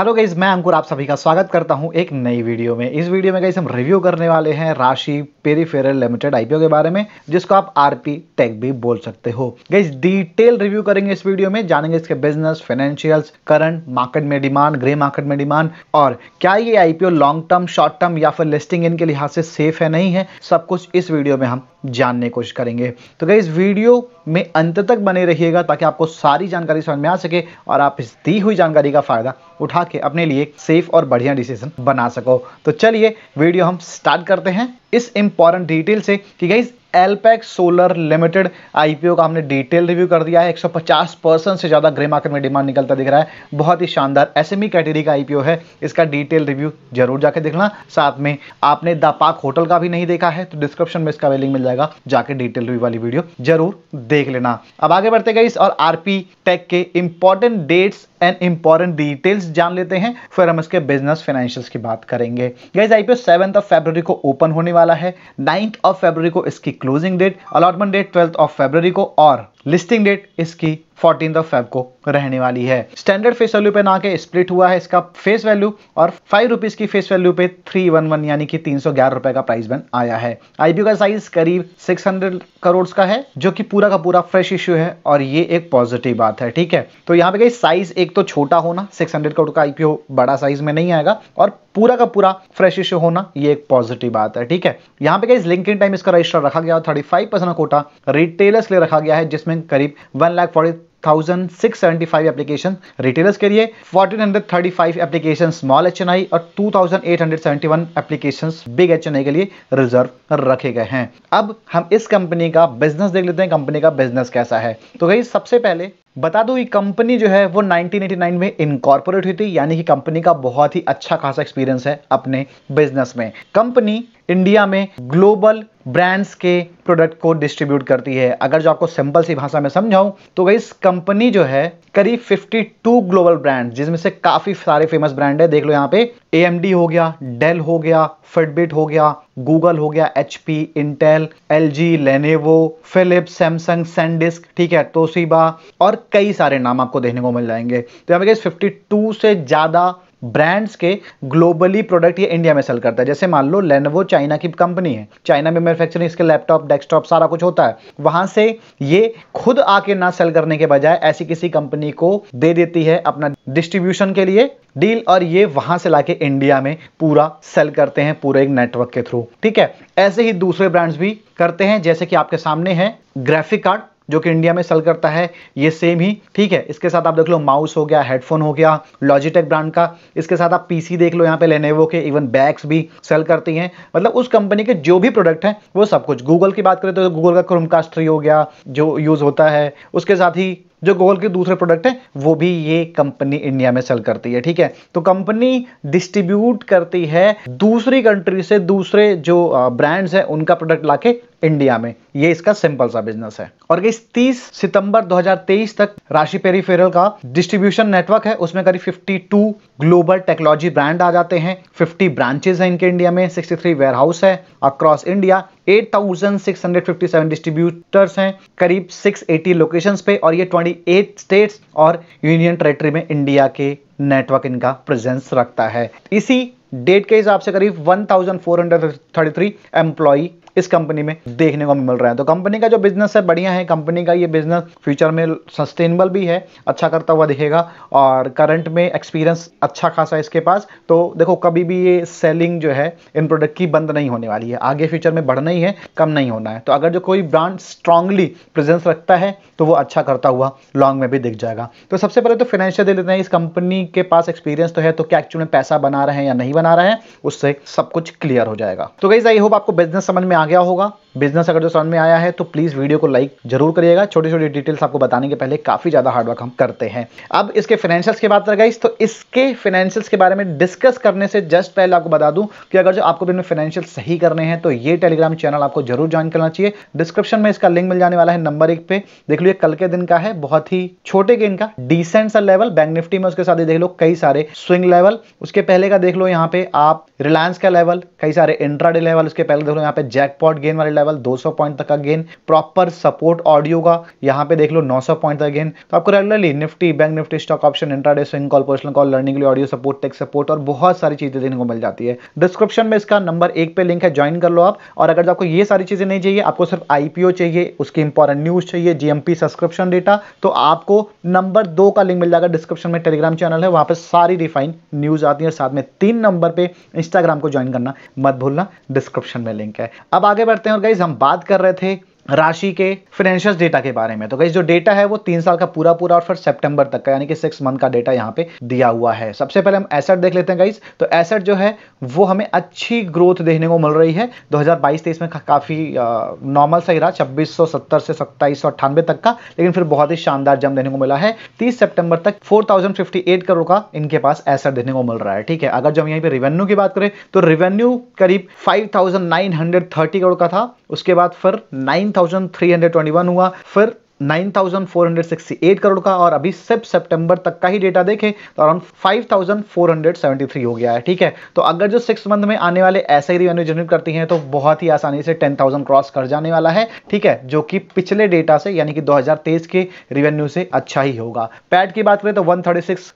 hello guys मैं अंकुर आप सभी का स्वागत करता हूं एक नई वीडियो में इस वीडियो में गाइज हम रिव्यू करने वाले हैं राशि पेरीफेरल लिमिटेड आईपीओ के बारे में जिसको आप आरपी टेक भी बोल सकते हो गाइज डिटेल रिव्यू करेंगे इस वीडियो में जानेंगे इसके बिजनेस फाइनेंशियल्स करंट मार्केट में डिमांड ग्रे मार्केट में डिमांड और क्या ये IPO long term short term या फिर लिस्टिंग इनके लिहाज से सेफ है नहीं है सब कुछ इस वीडियो में हम जानने की कोशिश करेंगे तो गई इस वीडियो में अंत तक बने रहिएगा ताकि आपको सारी जानकारी समझ में आ सके और आप इस दी हुई जानकारी का फ़ायदा उठा के अपने लिए सेफ और बढ़िया डिसीजन बना सको तो चलिए वीडियो हम स्टार्ट करते हैं इस इंपॉर्टेंट डिटेल से कि गई एलपैक सोलर लिमिटेड आईपीओ का हमने डिटेल रिव्यू कर दिया है 150 परसेंट से ज़्यादा ग्रे मार्केट में डिमांड निकलता दिख रहा है बहुत ही शानदार एसएमई कैटेगरी का आईपीओ है इसका डिटेल रिव्यू जरूर जाके देखना साथ में आपने द पाक होटल का भी नहीं देखा है तो डिस्क्रिप्शन में इसका लिंक मिल जाएगा जाके डिटेल रिव्यू वाली वीडियो जरूर देख लेना अब आगे बढ़ते गई और आरपी टेक के important dates and important details जान लेते हैं फिर हम इसके बिजनेस फाइनेंशियल्स की बात करेंगे guys IPO seventh of February को ओपन होने वाला है नाइन्थ ऑफ फेब्रवरी को इसकी closing date allotment date twelfth of February को और लिस्टिंग डेट इसकी फोर्टीन ऑफ फेब को रहने वाली है स्टैंडर्ड फेस वैल्यू पे ना के स्प्लिट हुआ है इसका फेस वैल्यू और फाइव रुपीज की फेस वैल्यू पे थ्री वन वन यानी कि तीन सौ ग्यारह रुपए का प्राइस बन आया है आईपीओ का साइज करीब सिक्स हंड्रेड करोड़ का है जो कि पूरा का पूरा फ्रेश इश्यू है और ये एक पॉजिटिव बात है ठीक है तो यहाँ पे साइज एक तो छोटा होना सिक्स करोड़ का आईपीओ बड़ा साइज में नहीं आएगा और पूरा का पूरा फ्रेश इश्यू होना ये एक पॉजिटिव बात है ठीक है यहाँ पे इस लिंक इन टाइम इसका रजिस्टर रखा गया thirty five percent quota retailers के लिए रखा गया है जिसमें करीब one lakh forty thousand six seventy five application retailers के लिए fourteen hundred thirty five application small H N I और two thousand eight hundred seventy one application big H N I के लिए रिजर्व रखे गए हैं अब हम इस कंपनी का बिजनेस देख लेते हैं कंपनी का बिजनेस कैसा है तो भाई सबसे पहले बता दूं ये कंपनी जो है वो 1989 में इनकॉर्पोरेट हुई थी यानी कि कंपनी का बहुत ही अच्छा खासा एक्सपीरियंस है अपने बिजनेस में कंपनी इंडिया में ग्लोबल ब्रांड्स के प्रोडक्ट को डिस्ट्रीब्यूट करती है अगर जो आपको सिंपल सी भाषा में समझाऊं तो इस कंपनी जो है करीब 52 ग्लोबल ब्रांड जिसमें से काफी सारे फेमस ब्रांड है देख लो यहाँ पे ए हो गया डेल हो गया फिटबिट हो गया गूगल हो गया H P Intel L G Lenovo Philips Samsung SanDisk ठीक है तोसीबा और कई सारे नाम आपको देखने को मिल जाएंगे तो यहाँ पे 52 से ज्यादा ब्रांड्स के ग्लोबली प्रोडक्ट ये इंडिया में सेल करता है जैसे मान लो लेनोवो चाइना की कंपनी है चाइना में मैन्युफैक्चरिंग इसके लैपटॉप डेस्कटॉप सारा कुछ होता है वहां से ये खुद आके ना सेल करने के बजाय ऐसी किसी कंपनी को दे देती है अपना डिस्ट्रीब्यूशन के लिए डील और ये वहां से लाके इंडिया में पूरा सेल करते हैं पूरे एक नेटवर्क के थ्रू ठीक है ऐसे ही दूसरे ब्रांड्स भी करते हैं जैसे कि आपके सामने है ग्राफिक कार्ड जो कि इंडिया में सेल करता है ये सेम ही ठीक है इसके साथ आप देख लो माउस हो गया हेडफोन हो गया लॉजिटेक ब्रांड का इसके साथ आप पीसी देख लो यहाँ पे लेनेवो के इवन बैग्स भी सेल करती हैं मतलब उस कंपनी के जो भी प्रोडक्ट हैं वो सब कुछ गूगल की बात करें तो गूगल का क्रोम थ्री हो गया जो यूज़ होता है उसके साथ ही जो गूगल के दूसरे प्रोडक्ट हैं वो भी ये कंपनी इंडिया में सेल करती है ठीक है तो कंपनी डिस्ट्रीब्यूट करती है दूसरी कंट्री से दूसरे जो ब्रांड्स हैं उनका प्रोडक्ट लाके इंडिया में ये इसका सिंपल सा बिजनेस है और इस 30 सितंबर 2023 तक राशि पेरीफेरल का डिस्ट्रीब्यूशन नेटवर्क है उसमें करीब 52 ग्लोबल टेक्नोलॉजी ब्रांड आ जाते हैं 50 ब्रांचेस हैं इनके इंडिया में 63 वेयर हाउस है अक्रॉस इंडिया 8,657 डिस्ट्रीब्यूटर्स हैं करीब 680 लोकेशंस पे और ये 28 स्टेट्स और यूनियन टेरेटरी में इंडिया के नेटवर्क इनका प्रेजेंस रखता है इसी डेट के हिसाब से करीब 1433 एम्प्लॉई इस कंपनी में देखने को मिल रहा है तो कंपनी का जो बिजनेस है बढ़िया है कंपनी का ये बिजनेस फ्यूचर में सस्टेनेबल भी है अच्छा करता हुआ दिखेगा और करंट में एक्सपीरियंस अच्छा खासा है इसके पास तो देखो कभी भी ये सेलिंग जो है इन प्रोडक्ट की बंद नहीं होने वाली है आगे फ्यूचर में बढ़ना ही है कम नहीं होना है तो अगर जो कोई ब्रांड स्ट्रांगली प्रेजेंस रखता है तो वो अच्छा करता हुआ लॉन्ग में भी दिख जाएगा तो सबसे पहले तो फाइनेंशियल दे लेते हैं इस कंपनी के पास एक्सपीरियंस तो है तो क्या एक्चुअली पैसा बना रहे हैं या नहीं बना रहे हैं उससे सब कुछ क्लियर हो जाएगा तो गई आई होप आपको बिजनेस समझ में आ गया होगा बिजनेस अगर जो समझ में आया है तो प्लीज़ वीडियो को लाइक जरूर करिएगा छोटे छोटे डिटेल्स आपको बताने के पहले काफ़ी ज़्यादा हार्डवर्क हम करते हैं अब इसके फाइनेंशियल्स की बात करें तो इसके फाइनेंशियल्स के बारे में डिस्कस करने से जस्ट पहले आपको बता दूं कि अगर जो आपको अपने फाइनेंशियल सही करने हैं तो ये टेलीग्राम चैनल आपको जरूर ज्वाइन करना चाहिए डिस्क्रिप्शन में इसका लिंक मिल जाने वाला है नंबर एक पे देख लो ये कल के दिन का है बहुत ही छोटे गेन का डिसेंट सा लेवल बैंक निफ्टी में उसके साथ ही देख लो कई सारे स्विंग लेवल उसके पहले का देख लो यहाँ पे आप रिलायंस का लेवल कई सारे इंट्राडे लेवल उसके पहले देख लो यहाँ पे जैक जैकपॉट गेन वाले लेवल 200 पॉइंट तक का गेन प्रॉपर सपोर्ट ऑडियो का यहाँ पे देख लो 900 पॉइंट तक गेन तो आपको regularly Nifty bank Nifty stock option intraday swing call personal call learning लिए ऑडियो सपोर्ट टेक सपोर्ट और बहुत सारी चीजें देखने को मिल जाती है डिस्क्रिप्शन में इसका नंबर एक पे लिंक है ज्वाइन कर लो आप और अगर आपको ये सारी चीजें नहीं चाहिए आपको सिर्फ आईपीओ चाहिए उसकी इंपॉर्टेंट न्यूज चाहिए जीएमपी सब्सक्रिप्शन डेटा तो आपको नंबर दो का लिंक मिल जाएगा डिस्क्रिप्शन में टेलीग्राम चैनल है वहां पर सारी रिफाइन न्यूज आती है साथ में तीन नंबर पे इंस्टाग्राम को ज्वाइन करना मत भूलना डिस्क्रिप्शन में लिंक है अब अब आगे बढ़ते हैं और गाइज हम बात कर रहे थे राशि के फाइनेंशियल डेटा के बारे में तो गई जो डेटा है वो तीन साल का पूरा पूरा और फिर सितंबर तक का यानी कि सिक्स मंथ का डेटा यहाँ पे दिया हुआ है सबसे पहले हम एसेट देख लेते हैं गाइज तो एसेट जो है वो हमें अच्छी ग्रोथ देखने को मिल रही है 2022-23 में का, काफी नॉर्मल सही रहा छब्बीस से सत्ताईस तक का लेकिन फिर बहुत ही शानदार जम देने को मिला है तीस सेप्टेम्बर तक फोर करोड़ का इनके पास एसेट देखने को मिल रहा है ठीक है अगर जब यहीं पर रिवेन्यू की बात करें तो रिवेन्यू करीब फाइव करोड़ का था उसके बाद फिर नाइन 9,321 हुआ फिर 9,468 करोड़ का और अभी सिर्फ सितंबर तक का ही डेटा देखें तो अराउंड 5,473 हो गया है ठीक है तो अगर जो सिक्स मंथ में आने वाले ऐसे ही रिवेन्यू जनरेट करती हैं तो बहुत ही आसानी से 10,000 क्रॉस कर जाने वाला है ठीक है जो कि पिछले डेटा से यानी कि 2023 के रिवेन्यू से अच्छा ही होगा पैड की बात करें तो वन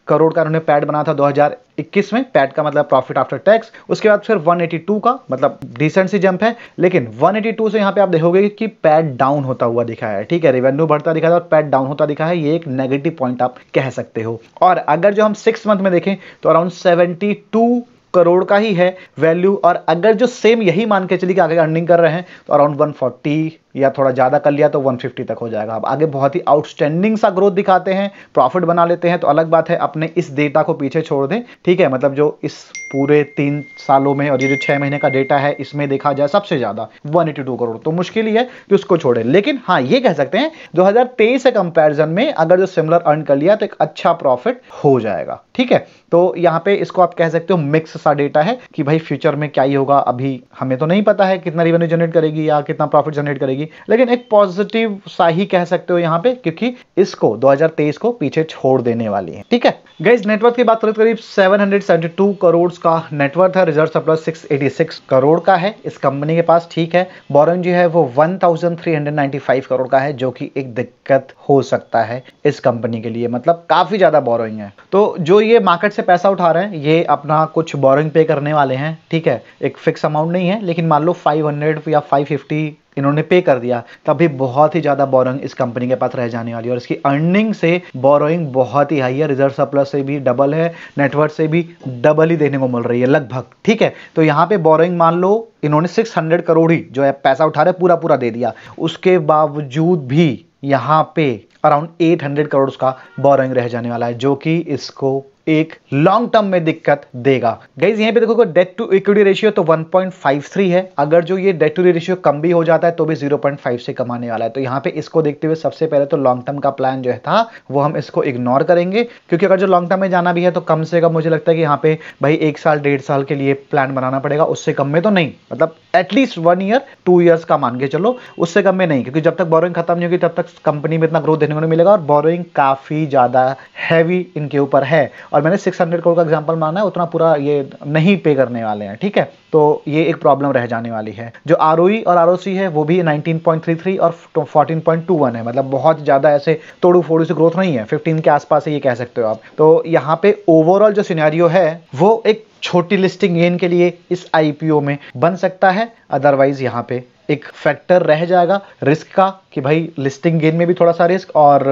करोड़ का उन्होंने पैड बना था दो इक्कीस में पैट का मतलब प्रॉफिट आफ्टर टैक्स उसके बाद फिर 182 का मतलब डिसेंट सी जंप है लेकिन 182 से यहाँ पे आप देखोगे कि पैट डाउन होता हुआ दिखा है ठीक है रेवेन्यू बढ़ता दिखा है और पैट डाउन होता दिखा है ये एक नेगेटिव पॉइंट आप कह सकते हो और अगर जो हम सिक्स मंथ में देखें तो अराउंड सेवेंटी करोड़ का ही है वैल्यू और अगर जो सेम यही मान के चली कि आगे अर्निंग कर रहे हैं तो अराउंड 140 या थोड़ा ज़्यादा कर लिया तो 150 तक हो जाएगा अब आगे बहुत ही आउटस्टैंडिंग सा ग्रोथ दिखाते हैं प्रॉफिट बना लेते हैं तो अलग बात है अपने इस डेटा को पीछे छोड़ दें ठीक है मतलब जो इस पूरे तीन सालों में और ये जो छह महीने का डेटा है इसमें देखा जाए सबसे ज़्यादा वन करोड़ तो मुश्किल ही है कि उसको छोड़े लेकिन हाँ ये कह सकते हैं दो से कंपेरिजन में अगर जो सिमिलर अर्न कर लिया तो एक अच्छा प्रॉफिट हो जाएगा ठीक है तो यहाँ पे इसको आप कह सकते हो मिक्स सा डेटा है कि भाई फ्यूचर में क्या ही होगा अभी हमें तो नहीं पता है कितना रिवेन्यू जनरेट करेगी या कितना प्रॉफिट जनरेट करेगी रहेगी लेकिन एक पॉजिटिव सा ही कह सकते हो यहाँ पे क्योंकि इसको 2023 को पीछे छोड़ देने वाली है ठीक है गैस नेटवर्क की बात करें तो करीब 772 करोड़ का नेटवर्थ है रिजर्व सप्लस 686 करोड़ का है इस कंपनी के पास ठीक है बोरन जो है वो 1395 करोड़ का है जो कि एक दिक्कत हो सकता है इस कंपनी के लिए मतलब काफी ज्यादा बोरोइंग है तो जो ये मार्केट से पैसा उठा रहे हैं ये अपना कुछ बोरोइंग पे करने वाले हैं ठीक है एक फिक्स अमाउंट नहीं है लेकिन मान लो 500 या 550 इन्होंने पे कर दिया तभी बहुत ही ज़्यादा बोरोइंग इस कंपनी के पास रह जाने वाली है और इसकी अर्निंग से बोरोइंग बहुत ही हाई है रिजर्व सप्लस से भी डबल है नेटवर्क से भी डबल ही देने को मिल रही है लगभग ठीक है तो यहाँ पे बोरोइंग मान लो इन्होंने 600 करोड़ ही जो है पैसा उठा रहे पूरा पूरा दे दिया उसके बावजूद भी यहाँ पे अराउंड 800 करोड़ का बोरोइंग रह जाने वाला है जो कि इसको एक लॉन्ग टर्म में दिक्कत देगा गाइज यहाँ पे देखो डेट टू इक्विटी रेशियो तो 1.53 है अगर जो ये डेट टू रेशियो कम भी हो जाता है तो भी 0.5 से कमाने वाला है तो यहाँ पे इसको देखते हुए सबसे पहले तो लॉन्ग टर्म का प्लान जो है था वो हम इसको इग्नोर करेंगे क्योंकि अगर जो लॉन्ग टर्म में जाना भी है तो कम से कम मुझे लगता है कि यहाँ पे भाई एक साल डेढ़ साल के लिए प्लान बनाना पड़ेगा उससे कम में तो नहीं मतलब at least one year two years का मान के चलो उससे कम में नहीं क्योंकि जब तक बोरोइंग खत्म नहीं होगी तब तक कंपनी में इतना ग्रोथ देखने को मिलेगा और बोरोइंग काफी ज्यादा हैवी इनके ऊपर है और मैंने 600 करोड़ का एग्जाम्पल माना है उतना पूरा ये नहीं पे करने वाले हैं ठीक है तो ये एक प्रॉब्लम रह जाने वाली है जो आर e और आर है वो भी 19.33 और 14.21 तो है मतलब बहुत ज़्यादा ऐसे तोड़ू फोड़ू से ग्रोथ नहीं है 15 के आसपास ये कह सकते हो आप तो यहाँ पे ओवरऑल जो सीनारियो है वो एक छोटी लिस्टिंग गेन के लिए इस आईपीओ में बन सकता है अदरवाइज यहाँ पे एक फैक्टर रह जाएगा रिस्क का कि भाई लिस्टिंग गेन में भी थोड़ा सा रिस्क और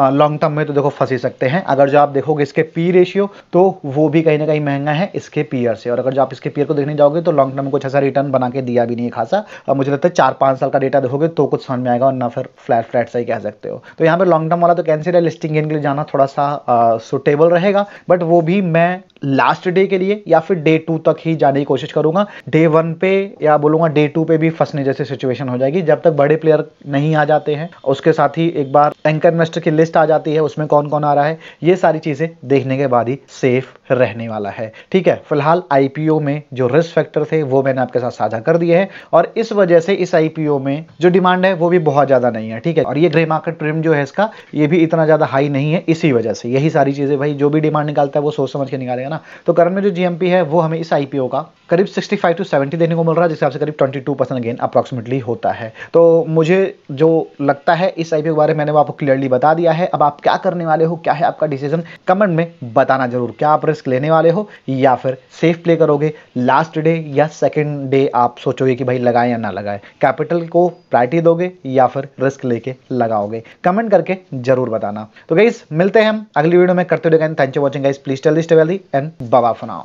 लॉन्ग टर्म में तो देखो फंस ही सकते हैं अगर जो आप देखोगे इसके पी रेशियो तो वो भी कहीं ना कहीं महंगा है इसके पीयर से और अगर जो आप इसके पीयर को देखने जाओगे तो लॉन्ग टर्म में कुछ ऐसा रिटर्न बना के दिया भी नहीं खासा और मुझे लगता है चार पाँच साल का डेटा देखोगे तो कुछ समझ में आएगा और ना फिर फ्लैट फ्लैट सही कह सकते हो तो यहाँ पर लॉन्ग टर्म वाला तो कैंसिल है लिस्टिंग गेन के लिए जाना थोड़ा सा सुटेबल रहेगा बट वो भी मैं लास्ट डे के लिए या फिर डे टू तक ही जाने की कोशिश करूंगा डे वन पे या बोलूंगा डे टू पे भी फंसने जैसे ऐसी सिचुएशन हो जाएगी जब तक बड़े प्लेयर नहीं आ जाते हैं उसके साथ ही एक बार एंकर इन्वेस्टर की लिस्ट आ जाती है उसमें कौन कौन आ रहा है ये सारी चीज़ें देखने के बाद ही सेफ रहने वाला है ठीक है फिलहाल आईपीओ में जो रिस्क फैक्टर थे वो मैंने आपके साथ साझा कर दिए हैं और इस वजह से इस आईपीओ में जो डिमांड है वो भी बहुत ज़्यादा नहीं है ठीक है और ये ग्रे मार्केट प्रीमियम जो है इसका ये भी इतना ज़्यादा हाई नहीं है इसी वजह से यही सारी चीज़ें भाई जो भी डिमांड निकालता है वो सोच समझ के निकालेगा ना तो करण में जो जीएमपी है वो हमें इस आईपीओ का करीब 65 टू सेवेंटी देने को मिल रहा है जिससे आपसे करीब twenty two percent again approx approximately होता है तो मुझे जो लगता है इस आईपीओ के बारे में मैंने आपको क्लियरली बता दिया है अब आप क्या करने वाले हो क्या है आपका डिसीजन कमेंट में बताना जरूर क्या आप रिस्क लेने वाले हो या फिर सेफ प्ले करोगे लास्ट डे या सेकेंड डे आप सोचोगे कि भाई लगाए या ना लगाए कैपिटल को प्रायरिटी दोगे या फिर रिस्क लेके लगाओगे कमेंट करके जरूर बताना तो गाइज मिलते हैं हम अगली वीडियो में करते हुए thank you watching guys please tell this the end बाबा फनाओ